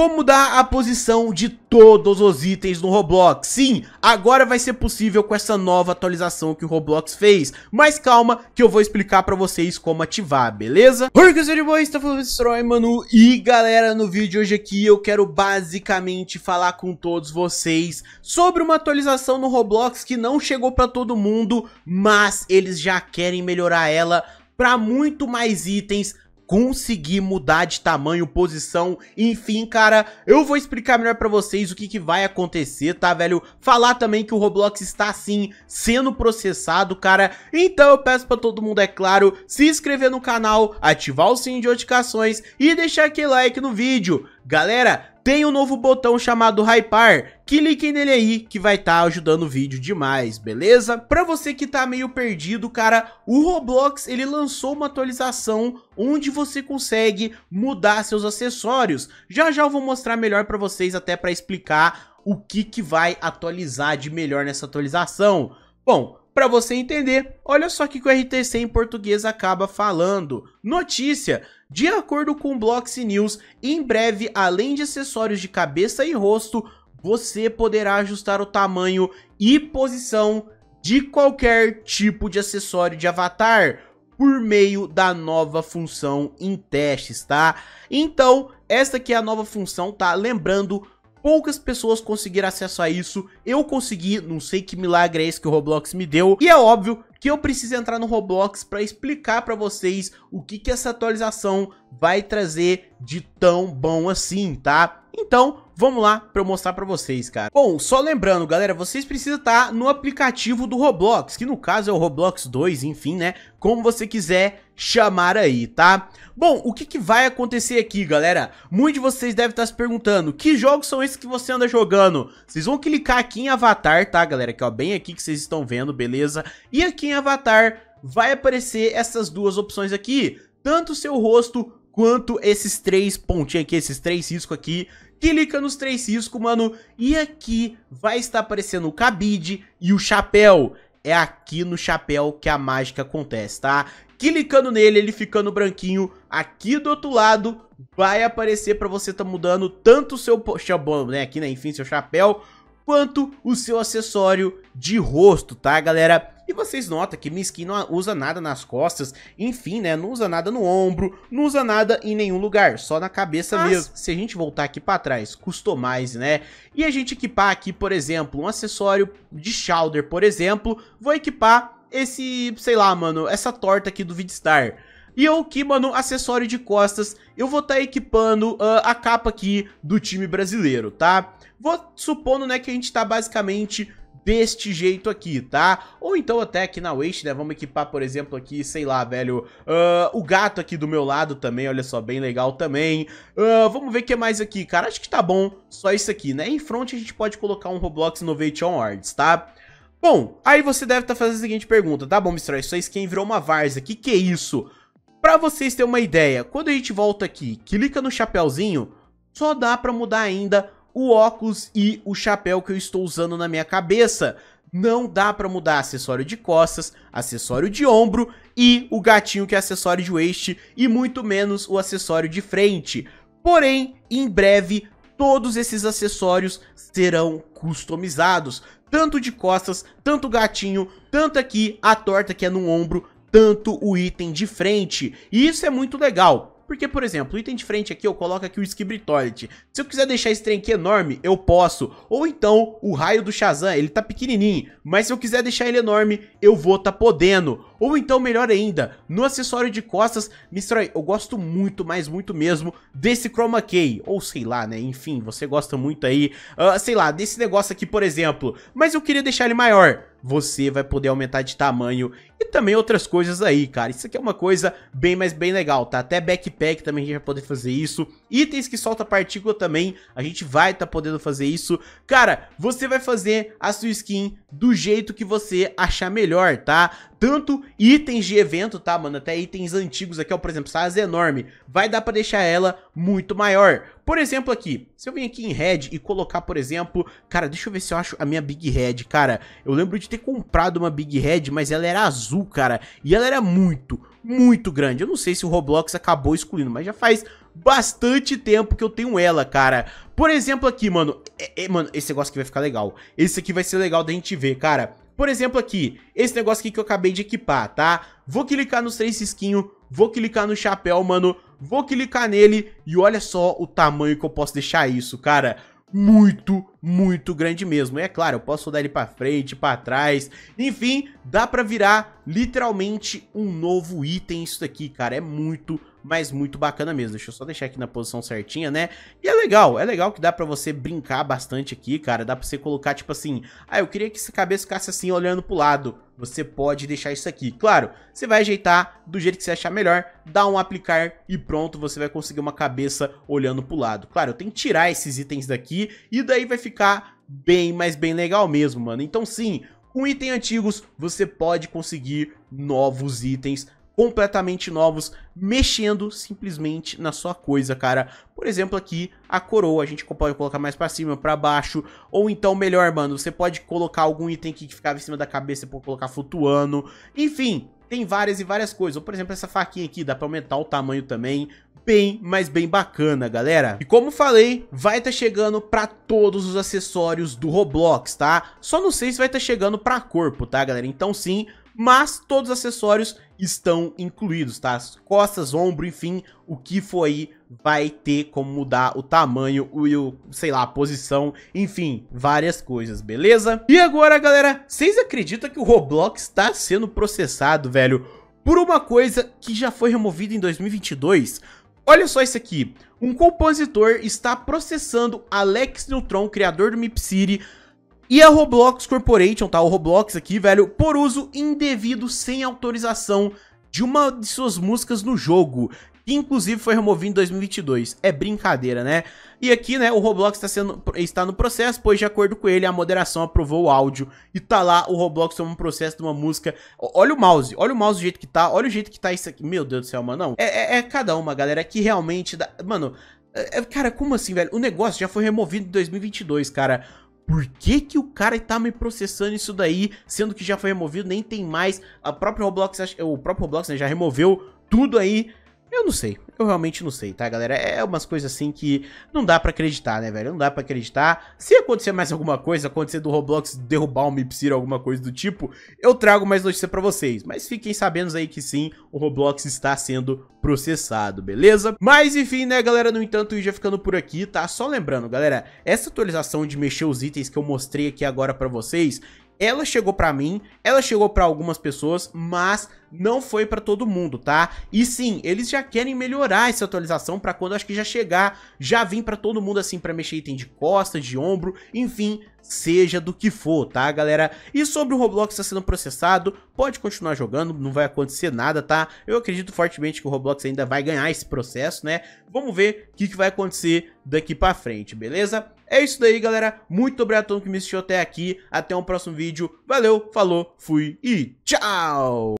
Como mudar a posição de todos os itens no Roblox? Sim, agora vai ser possível com essa nova atualização que o Roblox fez. Mas calma, que eu vou explicar pra vocês como ativar, beleza? Oi, que eu boa, está falando Destroy, Manu. E galera, no vídeo hoje aqui eu quero basicamente falar com todos vocês sobre uma atualização no Roblox que não chegou pra todo mundo, mas eles já querem melhorar ela para muito mais itens conseguir mudar de tamanho, posição, enfim, cara, eu vou explicar melhor pra vocês o que, que vai acontecer, tá, velho? Falar também que o Roblox está, sim, sendo processado, cara, então eu peço pra todo mundo, é claro, se inscrever no canal, ativar o sininho de notificações e deixar aquele like no vídeo. Galera, tem um novo botão chamado Hypar, cliquem nele aí que vai estar tá ajudando o vídeo demais, beleza? Pra você que tá meio perdido, cara, o Roblox ele lançou uma atualização onde você consegue mudar seus acessórios. Já já eu vou mostrar melhor pra vocês até pra explicar o que que vai atualizar de melhor nessa atualização. Bom, para você entender, olha só o que o RTC em português acaba falando. Notícia: de acordo com o Blox News, em breve, além de acessórios de cabeça e rosto, você poderá ajustar o tamanho e posição de qualquer tipo de acessório de avatar por meio da nova função em testes, tá? Então, esta aqui é a nova função, tá? Lembrando, Poucas pessoas conseguiram acesso a isso, eu consegui, não sei que milagre é esse que o Roblox me deu, e é óbvio que eu preciso entrar no Roblox para explicar para vocês o que, que é essa atualização vai trazer de tão bom assim, tá? Então, vamos lá pra eu mostrar pra vocês, cara. Bom, só lembrando, galera, vocês precisam estar tá no aplicativo do Roblox, que no caso é o Roblox 2, enfim, né? Como você quiser chamar aí, tá? Bom, o que, que vai acontecer aqui, galera? Muitos de vocês devem estar tá se perguntando, que jogos são esses que você anda jogando? Vocês vão clicar aqui em Avatar, tá, galera? Que é bem aqui que vocês estão vendo, beleza? E aqui em Avatar vai aparecer essas duas opções aqui, tanto o seu rosto quanto esses três pontinhos aqui, esses três riscos aqui. Clica nos três riscos, mano, e aqui vai estar aparecendo o cabide e o chapéu. É aqui no chapéu que a mágica acontece, tá? Clicando nele, ele ficando branquinho, aqui do outro lado vai aparecer pra você tá mudando tanto o seu chabão, né, aqui, né, enfim, seu chapéu, quanto o seu acessório de rosto, tá, galera? E vocês notam que Miskin não usa nada nas costas, enfim, né? Não usa nada no ombro, não usa nada em nenhum lugar, só na cabeça Mas... mesmo. Se a gente voltar aqui pra trás, customize, né? E a gente equipar aqui, por exemplo, um acessório de shoulder, por exemplo, vou equipar esse, sei lá, mano, essa torta aqui do Vidstar. E eu aqui, mano, acessório de costas, eu vou estar tá equipando uh, a capa aqui do time brasileiro, tá? Vou supondo, né, que a gente tá basicamente deste jeito aqui, tá? Ou então até aqui na Waste, né? Vamos equipar, por exemplo, aqui, sei lá, velho, uh, o gato aqui do meu lado também, olha só, bem legal também. Uh, vamos ver o que mais aqui, cara. Acho que tá bom só isso aqui, né? Em front a gente pode colocar um Roblox Innovation Arts, tá? Bom, aí você deve estar tá fazendo a seguinte pergunta, tá bom, Mr. Isso aí quem virou uma varza, que que é isso? Pra vocês terem uma ideia, quando a gente volta aqui, clica no chapéuzinho, só dá pra mudar ainda o óculos e o chapéu que eu estou usando na minha cabeça. Não dá para mudar acessório de costas, acessório de ombro e o gatinho que é acessório de waist e muito menos o acessório de frente. Porém, em breve, todos esses acessórios serão customizados, tanto de costas, tanto gatinho, tanto aqui a torta que é no ombro, tanto o item de frente. E isso é muito legal, porque, por exemplo, o item de frente aqui, eu coloco aqui o Skibritolit. Se eu quiser deixar esse trem aqui enorme, eu posso. Ou então, o raio do Shazam, ele tá pequenininho. Mas se eu quiser deixar ele enorme, eu vou tá podendo. Ou então, melhor ainda, no acessório de costas, Mistrai, eu gosto muito, mas muito mesmo, desse chroma key. Ou sei lá, né? Enfim, você gosta muito aí, uh, sei lá, desse negócio aqui, por exemplo. Mas eu queria deixar ele maior você vai poder aumentar de tamanho e também outras coisas aí, cara. Isso aqui é uma coisa bem, mas bem legal, tá? Até backpack também a gente vai poder fazer isso. Itens que solta partícula também, a gente vai tá podendo fazer isso. Cara, você vai fazer a sua skin do jeito que você achar melhor, tá? Tanto itens de evento, tá, mano? Até itens antigos aqui, ó, por exemplo, essa asa é enorme, vai dar pra deixar ela muito maior. Por exemplo aqui, se eu vim aqui em Red e colocar, por exemplo, cara, deixa eu ver se eu acho a minha Big Red, cara, eu lembro de ter comprado uma Big Red, mas ela era azul, cara, e ela era muito, muito grande. Eu não sei se o Roblox acabou excluindo, mas já faz bastante tempo que eu tenho ela, cara. Por exemplo aqui, mano, é, é, mano, esse negócio aqui vai ficar legal. Esse aqui vai ser legal da gente ver, cara. Por exemplo aqui, esse negócio aqui que eu acabei de equipar, tá? Vou clicar nos três skin, vou clicar no chapéu, mano, vou clicar nele e olha só o tamanho que eu posso deixar isso, cara. Muito, muito grande mesmo. E é claro, eu posso rodar ele para frente, para trás, enfim, dá para virar literalmente um novo item isso daqui, cara, é muito mas muito bacana mesmo. Deixa eu só deixar aqui na posição certinha, né? E é legal, é legal que dá pra você brincar bastante aqui, cara. Dá pra você colocar, tipo assim, ah, eu queria que esse cabeça ficasse assim, olhando pro lado. Você pode deixar isso aqui. Claro, você vai ajeitar do jeito que você achar melhor, dá um aplicar e pronto, você vai conseguir uma cabeça olhando pro lado. Claro, eu tenho que tirar esses itens daqui e daí vai ficar ficar bem, mas bem legal mesmo, mano. Então sim, com itens antigos você pode conseguir novos itens completamente novos, mexendo simplesmente na sua coisa, cara. Por exemplo, aqui a coroa, a gente pode colocar mais pra cima, pra baixo, ou então melhor, mano, você pode colocar algum item que ficava em cima da cabeça, pode colocar flutuando, enfim... Tem várias e várias coisas. Ou, por exemplo, essa faquinha aqui, dá pra aumentar o tamanho também bem, mas bem bacana, galera. E como falei, vai estar tá chegando para todos os acessórios do Roblox, tá? Só não sei se vai estar tá chegando para corpo, tá, galera? Então sim, mas todos os acessórios estão incluídos, tá? As costas, ombro, enfim, o que for aí vai ter como mudar o tamanho e o, sei lá, a posição, enfim, várias coisas, beleza? E agora, galera, vocês acreditam que o Roblox está sendo processado, velho, por uma coisa que já foi removida em 2022? Olha só isso aqui, um compositor está processando Alex Neutron, criador do Mip City, e a Roblox Corporation, tá? O Roblox aqui, velho, por uso indevido sem autorização de uma de suas músicas no jogo, que inclusive foi removido em 2022. É brincadeira, né? E aqui, né, o Roblox tá sendo, está no processo, pois de acordo com ele, a moderação aprovou o áudio. E tá lá o Roblox tomando um processo de uma música. Olha o mouse, olha o mouse do jeito que tá, olha o jeito que tá isso aqui. Meu Deus do céu, mano, não. É, é, é cada uma, galera, que realmente... Dá... Mano, é, é, Cara, como assim, velho? O negócio já foi removido em 2022, cara por que, que o cara tá me processando isso daí, sendo que já foi removido, nem tem mais. A própria Roblox, o próprio Roblox né, já removeu tudo aí eu não sei, eu realmente não sei, tá, galera? É umas coisas assim que não dá pra acreditar, né, velho? Não dá pra acreditar. Se acontecer mais alguma coisa, acontecer do Roblox derrubar um Mipsir, alguma coisa do tipo, eu trago mais notícia pra vocês. Mas fiquem sabendo aí que sim, o Roblox está sendo processado, beleza? Mas enfim, né, galera? No entanto, o ficando por aqui, tá? Só lembrando, galera, essa atualização de mexer os itens que eu mostrei aqui agora pra vocês, ela chegou para mim, ela chegou para algumas pessoas, mas não foi para todo mundo, tá? E sim, eles já querem melhorar essa atualização para quando acho que já chegar, já vir para todo mundo assim para mexer item de costa, de ombro, enfim, seja do que for, tá, galera? E sobre o Roblox tá sendo processado, pode continuar jogando, não vai acontecer nada, tá? Eu acredito fortemente que o Roblox ainda vai ganhar esse processo, né? Vamos ver o que, que vai acontecer daqui para frente, beleza? É isso daí, galera. Muito obrigado a todo mundo que me assistiu até aqui. Até um próximo vídeo. Valeu, falou, fui e tchau!